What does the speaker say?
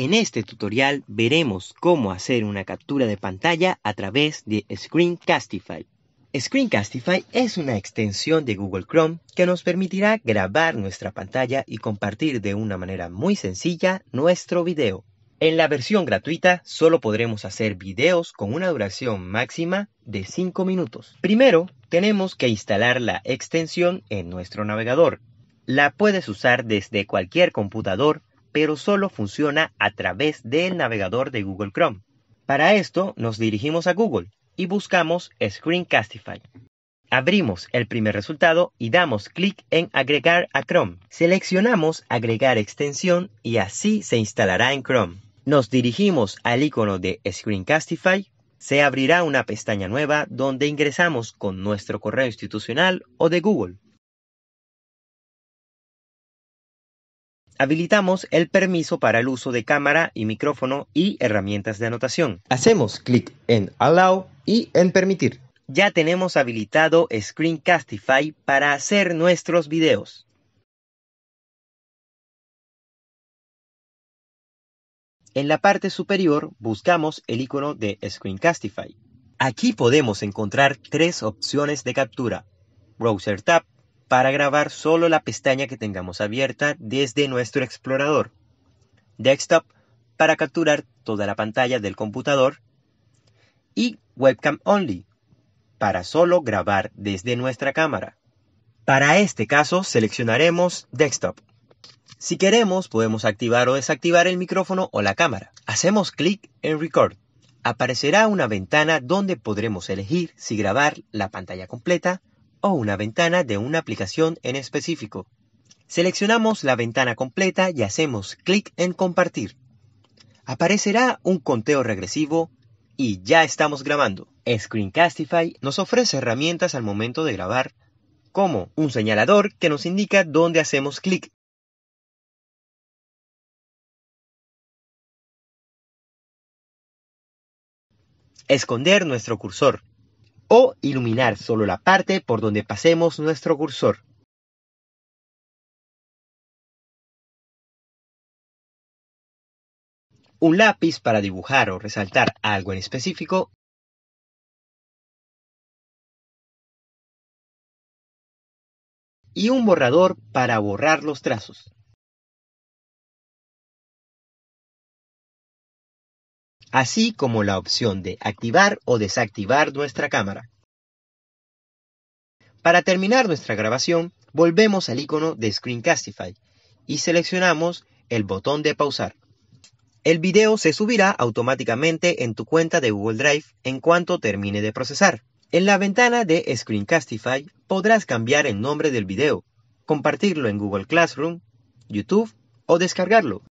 En este tutorial veremos cómo hacer una captura de pantalla a través de Screencastify. Screencastify es una extensión de Google Chrome que nos permitirá grabar nuestra pantalla y compartir de una manera muy sencilla nuestro video. En la versión gratuita solo podremos hacer videos con una duración máxima de 5 minutos. Primero, tenemos que instalar la extensión en nuestro navegador. La puedes usar desde cualquier computador pero solo funciona a través del navegador de Google Chrome. Para esto nos dirigimos a Google y buscamos Screencastify. Abrimos el primer resultado y damos clic en Agregar a Chrome. Seleccionamos Agregar extensión y así se instalará en Chrome. Nos dirigimos al icono de Screencastify. Se abrirá una pestaña nueva donde ingresamos con nuestro correo institucional o de Google. habilitamos el permiso para el uso de cámara y micrófono y herramientas de anotación. Hacemos clic en Allow y en Permitir. Ya tenemos habilitado Screencastify para hacer nuestros videos. En la parte superior buscamos el icono de Screencastify. Aquí podemos encontrar tres opciones de captura. Browser Tab, para grabar solo la pestaña que tengamos abierta desde nuestro explorador. Desktop para capturar toda la pantalla del computador. Y Webcam Only para solo grabar desde nuestra cámara. Para este caso seleccionaremos Desktop. Si queremos podemos activar o desactivar el micrófono o la cámara. Hacemos clic en Record. Aparecerá una ventana donde podremos elegir si grabar la pantalla completa o una ventana de una aplicación en específico. Seleccionamos la ventana completa y hacemos clic en compartir. Aparecerá un conteo regresivo y ya estamos grabando. Screencastify nos ofrece herramientas al momento de grabar, como un señalador que nos indica dónde hacemos clic. Esconder nuestro cursor o iluminar solo la parte por donde pasemos nuestro cursor. Un lápiz para dibujar o resaltar algo en específico. Y un borrador para borrar los trazos. así como la opción de activar o desactivar nuestra cámara. Para terminar nuestra grabación, volvemos al icono de Screencastify y seleccionamos el botón de pausar. El video se subirá automáticamente en tu cuenta de Google Drive en cuanto termine de procesar. En la ventana de Screencastify podrás cambiar el nombre del video, compartirlo en Google Classroom, YouTube o descargarlo.